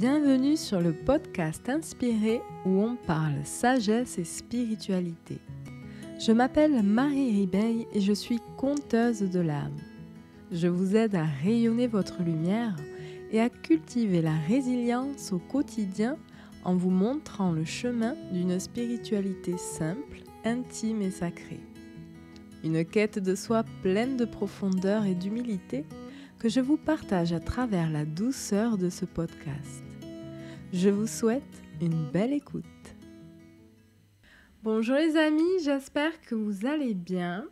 Bienvenue sur le podcast Inspiré où on parle sagesse et spiritualité. Je m'appelle Marie Ribeil et je suis conteuse de l'âme. Je vous aide à rayonner votre lumière et à cultiver la résilience au quotidien en vous montrant le chemin d'une spiritualité simple, intime et sacrée. Une quête de soi pleine de profondeur et d'humilité que je vous partage à travers la douceur de ce podcast. Je vous souhaite une belle écoute. Bonjour les amis, j'espère que vous allez bien.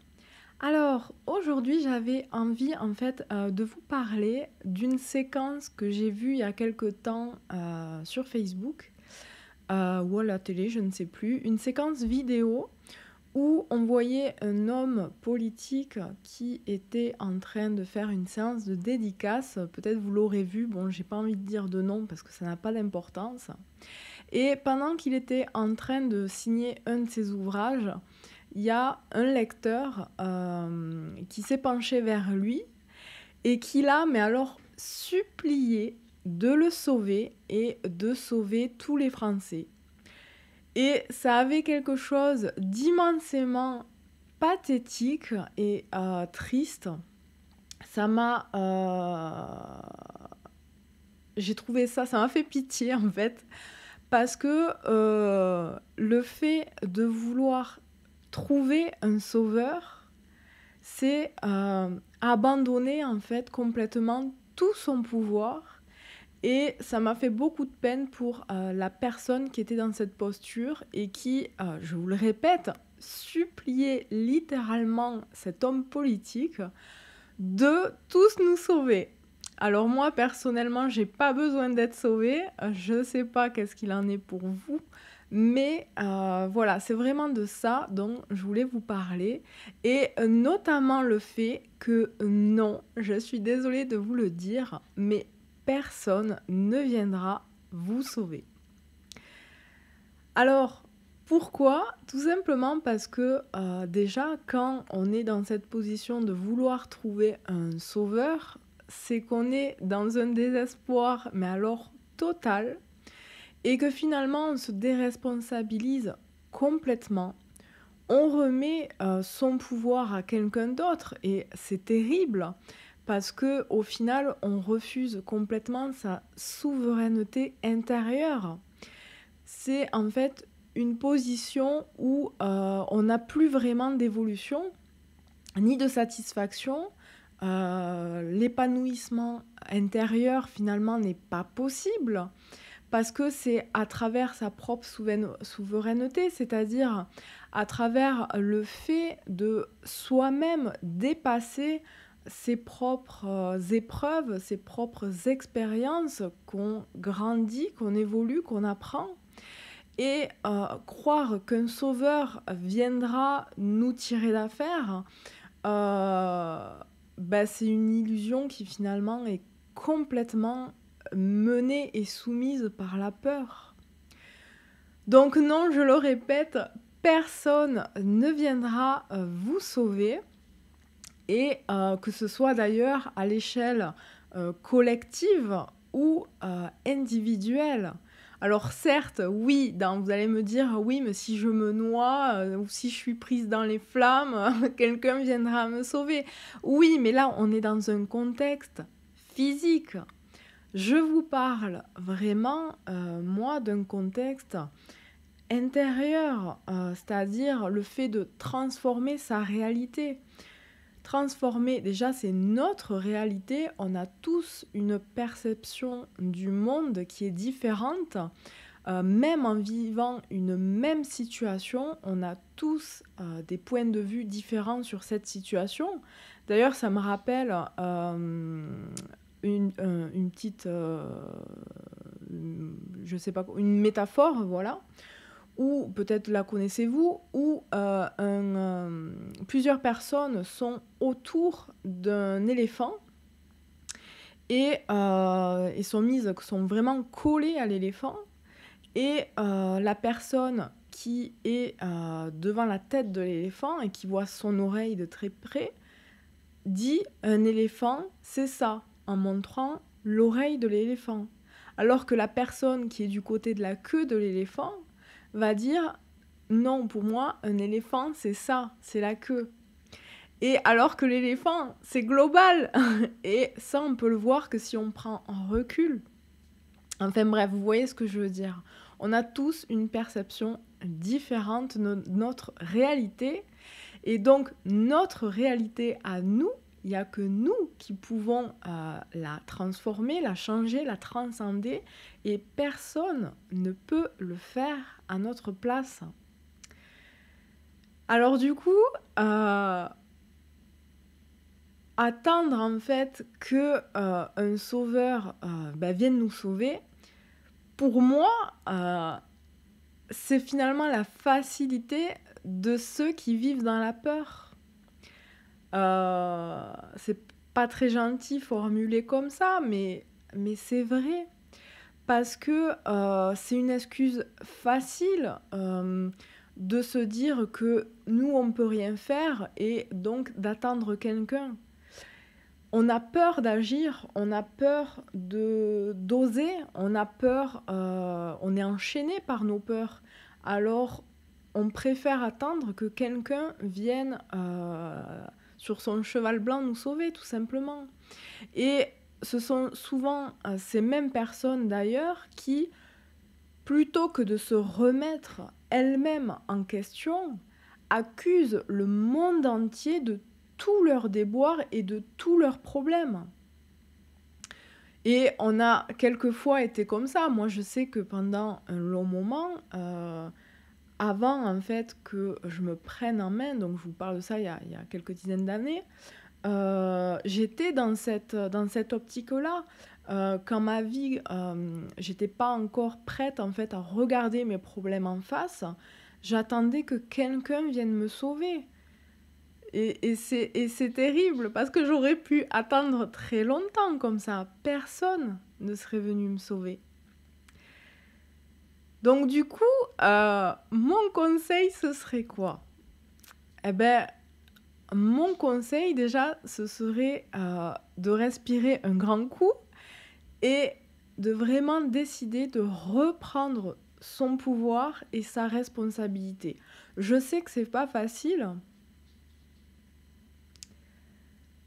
Alors aujourd'hui j'avais envie en fait euh, de vous parler d'une séquence que j'ai vue il y a quelque temps euh, sur Facebook euh, ou à la télé, je ne sais plus, une séquence vidéo où on voyait un homme politique qui était en train de faire une séance de dédicace. Peut-être vous l'aurez vu, bon, j'ai pas envie de dire de nom parce que ça n'a pas d'importance. Et pendant qu'il était en train de signer un de ses ouvrages, il y a un lecteur euh, qui s'est penché vers lui et qui l'a, mais alors, supplié de le sauver et de sauver tous les Français et ça avait quelque chose d'immensément pathétique et euh, triste. Ça m'a... Euh, j'ai trouvé ça, ça m'a fait pitié en fait, parce que euh, le fait de vouloir trouver un sauveur, c'est abandonner en fait complètement tout son pouvoir et ça m'a fait beaucoup de peine pour euh, la personne qui était dans cette posture et qui, euh, je vous le répète, suppliait littéralement cet homme politique de tous nous sauver. Alors moi personnellement, j'ai pas besoin d'être sauvée. Je ne sais pas qu'est-ce qu'il en est pour vous, mais euh, voilà, c'est vraiment de ça dont je voulais vous parler. Et notamment le fait que non, je suis désolée de vous le dire, mais personne ne viendra vous sauver. Alors, pourquoi Tout simplement parce que euh, déjà, quand on est dans cette position de vouloir trouver un sauveur, c'est qu'on est dans un désespoir, mais alors total, et que finalement on se déresponsabilise complètement. On remet euh, son pouvoir à quelqu'un d'autre, et c'est terrible parce que au final, on refuse complètement sa souveraineté intérieure. C'est en fait une position où euh, on n'a plus vraiment d'évolution ni de satisfaction. Euh, l'épanouissement intérieur finalement n'est pas possible parce que c'est à travers sa propre souveraineté, c'est-à-dire à travers le fait de soi-même dépasser ses propres euh, épreuves, ses propres expériences, qu'on grandit, qu'on évolue, qu'on apprend. Et euh, croire qu'un sauveur viendra nous tirer d'affaire, euh, ben, c'est une illusion qui finalement est complètement menée et soumise par la peur. Donc non, je le répète, personne ne viendra vous sauver et euh, que ce soit d'ailleurs à l'échelle euh, collective ou euh, individuelle. Alors certes, oui, vous allez me dire, oui, mais si je me noie ou si je suis prise dans les flammes, quelqu'un viendra me sauver. Oui, mais là, on est dans un contexte physique. Je vous parle vraiment, moi, d'un contexte intérieur, c'est-à-dire le fait de transformer sa réalité transformer, déjà c'est notre réalité, on a tous une perception du monde qui est différente. Euh, même en vivant une même situation, on a tous euh, des points de vue différents sur cette situation. D'ailleurs, ça me rappelle euh, une, petite, je sais pas, une métaphore, voilà, ou peut-être la connaissez-vous, ou un, plusieurs personnes sont autour d'un éléphant euh, et, sont mises, sont vraiment collées à l'éléphant. Et euh, la personne qui est euh, devant la tête de l'éléphant et qui voit son oreille de très près dit un éléphant, c'est ça, en montrant l'oreille de l'éléphant. Alors que la personne qui est du côté de la queue de l'éléphant va dire non, pour moi, un éléphant, c'est ça, c'est la queue. Et alors que l'éléphant, c'est global. Et ça, on peut le voir que si on prend en recul. Enfin bref, vous voyez ce que je veux dire. On a tous une perception différente de notre réalité. Et donc, notre réalité à nous, il n'y a que nous qui pouvons euh, la transformer, la changer, la transcender. Et personne ne peut le faire à notre place. Alors du coup, euh, attendre en fait que euh, un sauveur euh, ben, vienne nous sauver, pour moi, c'est finalement la facilité de ceux qui vivent dans la peur. c'est pas très gentil formulé comme ça, mais, mais c'est vrai. Parce que c'est une excuse facile de se dire que nous, on ne peut rien faire et donc d'attendre quelqu'un. On a peur d'agir, on a peur de d'oser, on a peur, euh, on est enchaîné par nos peurs. Alors, on préfère attendre que quelqu'un vienne euh, sur son cheval blanc nous sauver, tout simplement. Et ce sont souvent euh, ces mêmes personnes d'ailleurs qui, plutôt que de se remettre elle-même en question, accusent le monde entier de tous leurs déboires et de tous leurs problèmes. Et on a quelquefois été comme ça. Moi, je sais que pendant un long moment, euh, avant en fait que je me prenne en main, donc je vous parle de ça il y a, quelques dizaines d'années, euh, j'étais dans cette, dans cette optique-là. Euh, quand ma vie, euh, j'étais pas encore prête en fait à regarder mes problèmes en face, j'attendais que quelqu'un vienne me sauver. Et, et c'est terrible parce que j'aurais pu attendre très longtemps comme ça. Personne ne serait venu me sauver. Donc du coup, euh, mon conseil, ce serait quoi Eh bien, mon conseil déjà, ce serait de respirer un grand coup et de vraiment décider de reprendre son pouvoir et sa responsabilité. Je sais que c'est pas facile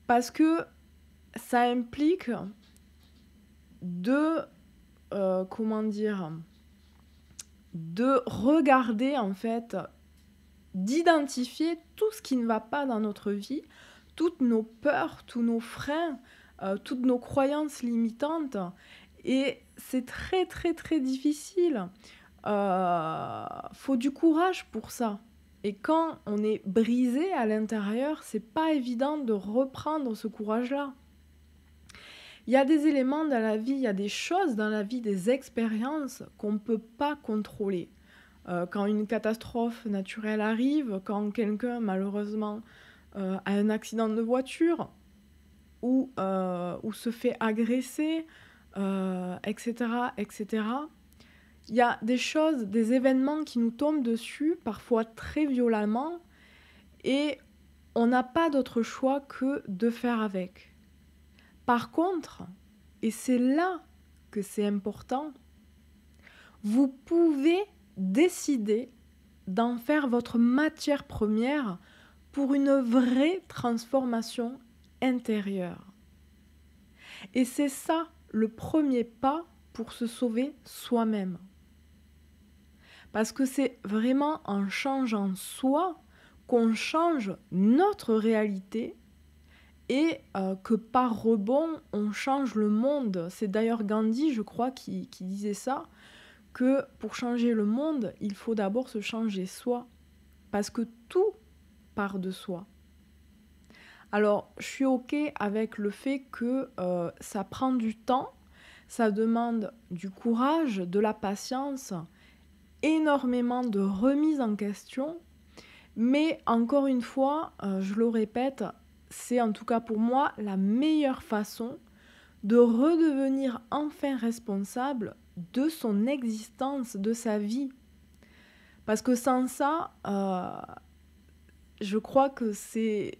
parce que ça implique de euh, comment dire de regarder en fait d'identifier tout ce qui ne va pas dans notre vie, toutes nos peurs, tous nos freins, euh, toutes nos croyances limitantes. Et c'est très très très difficile. Euh, faut du courage pour ça. Et quand on est brisé à l'intérieur, c'est pas évident de reprendre ce courage-là. Il y a des éléments dans la vie, il y a des choses dans la vie, des expériences qu'on ne peut pas contrôler. Euh, quand une catastrophe naturelle arrive, quand quelqu'un malheureusement a un accident de voiture, ou, euh, se fait agresser, etc., euh, etc. Il y a des choses, des événements qui nous tombent dessus, parfois très violemment, et on n'a pas d'autre choix que de faire avec. Par contre, et c'est là que c'est important, vous pouvez décider d'en faire votre matière première pour une vraie transformation intérieur. Et c'est ça le premier pas pour se sauver soi-même. Parce que c'est vraiment en changeant soi qu'on change notre réalité et euh, que par rebond, on change le monde. C'est d'ailleurs Gandhi, je crois, qui disait ça, que pour changer le monde, il faut d'abord se changer soi. Parce que tout part de soi. Alors, je suis OK avec le fait que euh, ça prend du temps, ça demande du courage, de la patience, énormément de remise en question. Mais encore une fois, euh, je le répète, c'est en tout cas pour moi la meilleure façon de redevenir enfin responsable de son existence, de sa vie. Parce que sans ça, euh, je crois que c'est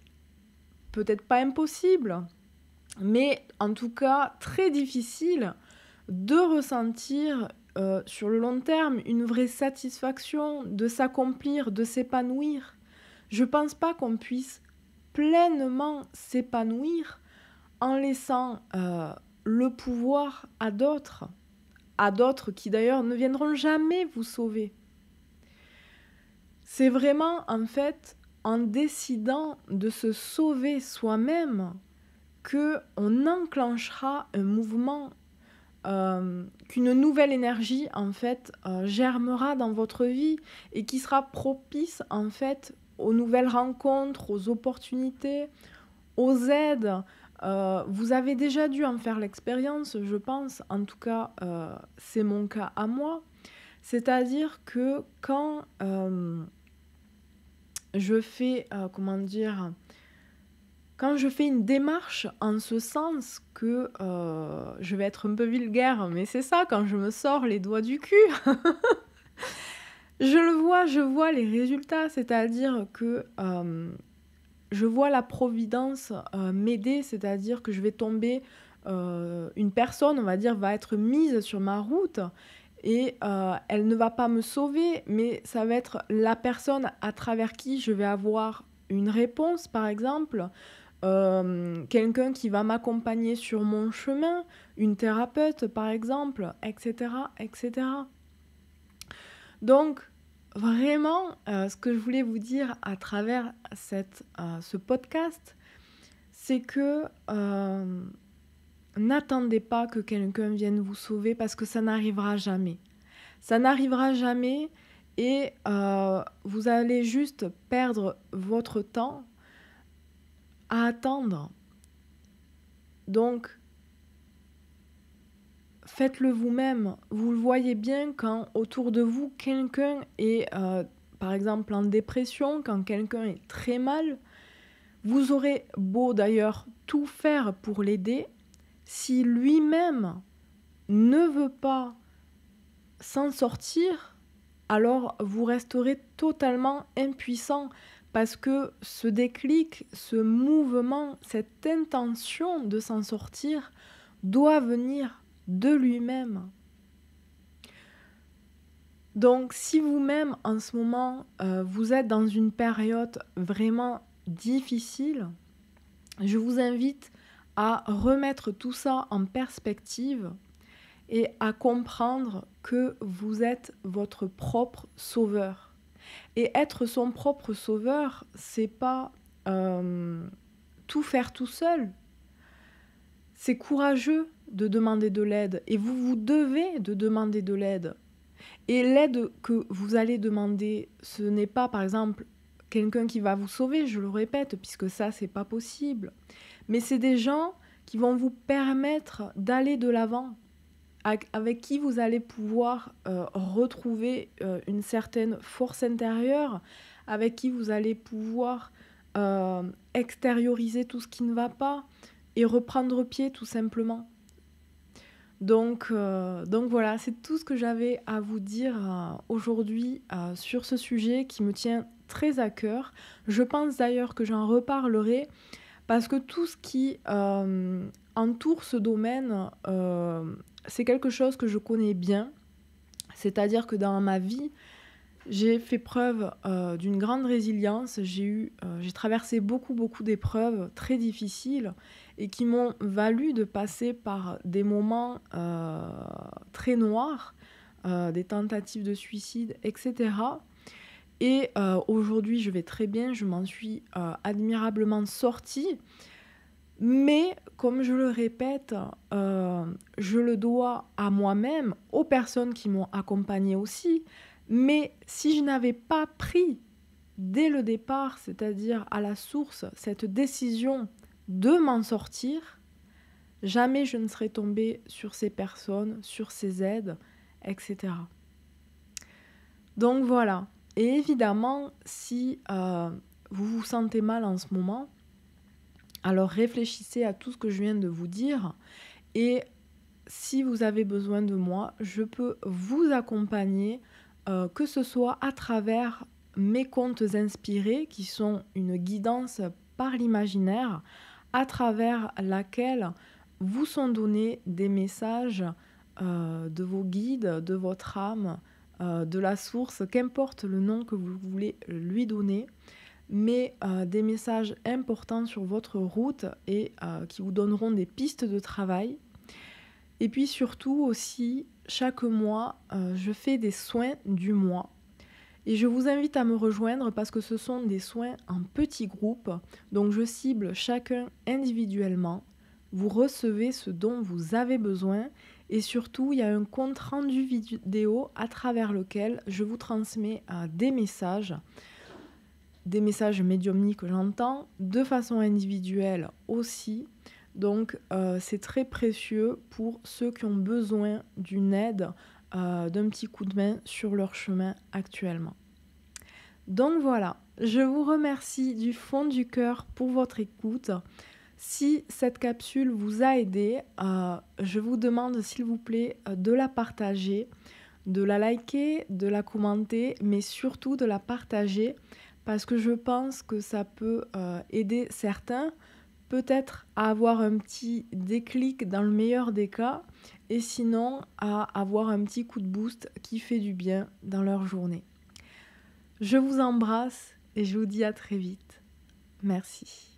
peut-être pas impossible, mais en tout cas très difficile de ressentir euh, sur le long terme une vraie satisfaction, de s'accomplir, de s'épanouir. Je pense pas qu'on puisse pleinement s'épanouir en laissant euh, le pouvoir à d'autres, à d'autres qui d'ailleurs ne viendront jamais vous sauver. C'est vraiment en fait en décidant de se sauver soi-même que on enclenchera un mouvement, euh, qu'une nouvelle énergie en fait euh, germera dans votre vie et qui sera propice en fait aux nouvelles rencontres, aux opportunités, aux aides. Euh, vous avez déjà dû en faire l'expérience, je pense. En tout cas, c'est mon cas à moi. C'est-à-dire que quand je fais, euh, comment dire, quand je fais une démarche en ce sens que euh, je vais être un peu vulgaire, mais c'est ça, quand je me sors les doigts du cul, je le vois, je vois les résultats, c'est-à-dire que euh, je vois la providence m'aider, c'est-à-dire que je vais tomber, une personne, on va dire, va être mise sur ma route et euh, elle ne va pas me sauver, mais ça va être la personne à travers qui je vais avoir une réponse, par exemple, euh, quelqu'un qui va m'accompagner sur mon chemin, une thérapeute, par exemple, etc., etc. Donc, vraiment, euh, ce que je voulais vous dire à travers cette, ce podcast, c'est que n'attendez pas que quelqu'un vienne vous sauver parce que ça n'arrivera jamais. Ça n'arrivera jamais et euh, vous allez juste perdre votre temps à attendre. Donc, faites-le vous-même. Vous le voyez bien quand autour de vous, quelqu'un est, euh, par exemple, en dépression, quand quelqu'un est très mal. Vous aurez beau d'ailleurs tout faire pour l'aider, si lui-même ne veut pas s'en sortir, alors vous resterez totalement impuissant parce que ce déclic, ce mouvement, cette intention de s'en sortir doit venir de lui-même. Donc si vous-même en ce moment, euh, vous êtes dans une période vraiment difficile, je vous invite à remettre tout ça en perspective et à comprendre que vous êtes votre propre sauveur. Et être son propre sauveur, c'est pas euh, tout faire tout seul. C'est courageux de demander de l'aide et vous vous devez de demander de l'aide. Et l'aide que vous allez demander, ce n'est pas par exemple quelqu'un qui va vous sauver, je le répète, puisque ça c'est pas possible. Mais c'est des gens qui vont vous permettre d'aller de l'avant, avec qui vous allez pouvoir euh, retrouver euh, une certaine force intérieure, avec qui vous allez pouvoir euh, extérioriser tout ce qui ne va pas et reprendre pied tout simplement. Donc, donc voilà, c'est tout ce que j'avais à vous dire aujourd'hui sur ce sujet qui me tient très à cœur. Je pense d'ailleurs que j'en reparlerai parce que tout ce qui euh, entoure ce domaine, euh, c'est quelque chose que je connais bien. C'est-à-dire que dans ma vie, j'ai fait preuve euh, d'une grande résilience, j'ai eu, j'ai traversé beaucoup, beaucoup d'épreuves très difficiles et qui m'ont valu de passer par des moments très noirs, des tentatives de suicide, etc. Et euh, aujourd'hui, je vais très bien, je m'en suis euh, admirablement sortie. Mais comme je le répète, euh, je le dois à moi-même, aux personnes qui m'ont accompagnée aussi. Mais si je n'avais pas pris dès le départ, c'est-à-dire à la source, cette décision de m'en sortir, jamais je ne serais tombée sur ces personnes, sur ces aides, etc. Donc voilà, et évidemment, si euh, vous vous sentez mal en ce moment, alors réfléchissez à tout ce que je viens de vous dire et si vous avez besoin de moi, je peux vous accompagner, euh, que ce soit à travers mes contes inspirés, qui sont une guidance par l'imaginaire, à travers laquelle vous sont donnés des messages euh, de vos guides, de votre âme, euh, de la source, qu'importe le nom que vous voulez lui donner, mais euh, des messages importants sur votre route et euh, qui vous donneront des pistes de travail. Et puis surtout aussi, chaque mois, je fais des soins du mois. Et je vous invite à me rejoindre parce que ce sont des soins en petits groupes. Donc je cible chacun individuellement. Vous recevez ce dont vous avez besoin et surtout, il y a un compte rendu vidéo à travers lequel je vous transmets euh, des messages, des messages médiumniques que j'entends, de façon individuelle aussi. Donc euh, c'est très précieux pour ceux qui ont besoin d'une aide, euh, d'un petit coup de main sur leur chemin actuellement. Donc voilà, je vous remercie du fond du cœur pour votre écoute. Si cette capsule vous a aidé, euh, je vous demande s'il vous plaît euh, de la partager, de la liker, de la commenter, mais surtout de la partager parce que je pense que ça peut euh, aider certains peut-être à avoir un petit déclic dans le meilleur des cas et sinon à avoir un petit coup de boost qui fait du bien dans leur journée. Je vous embrasse et je vous dis à très vite. Merci.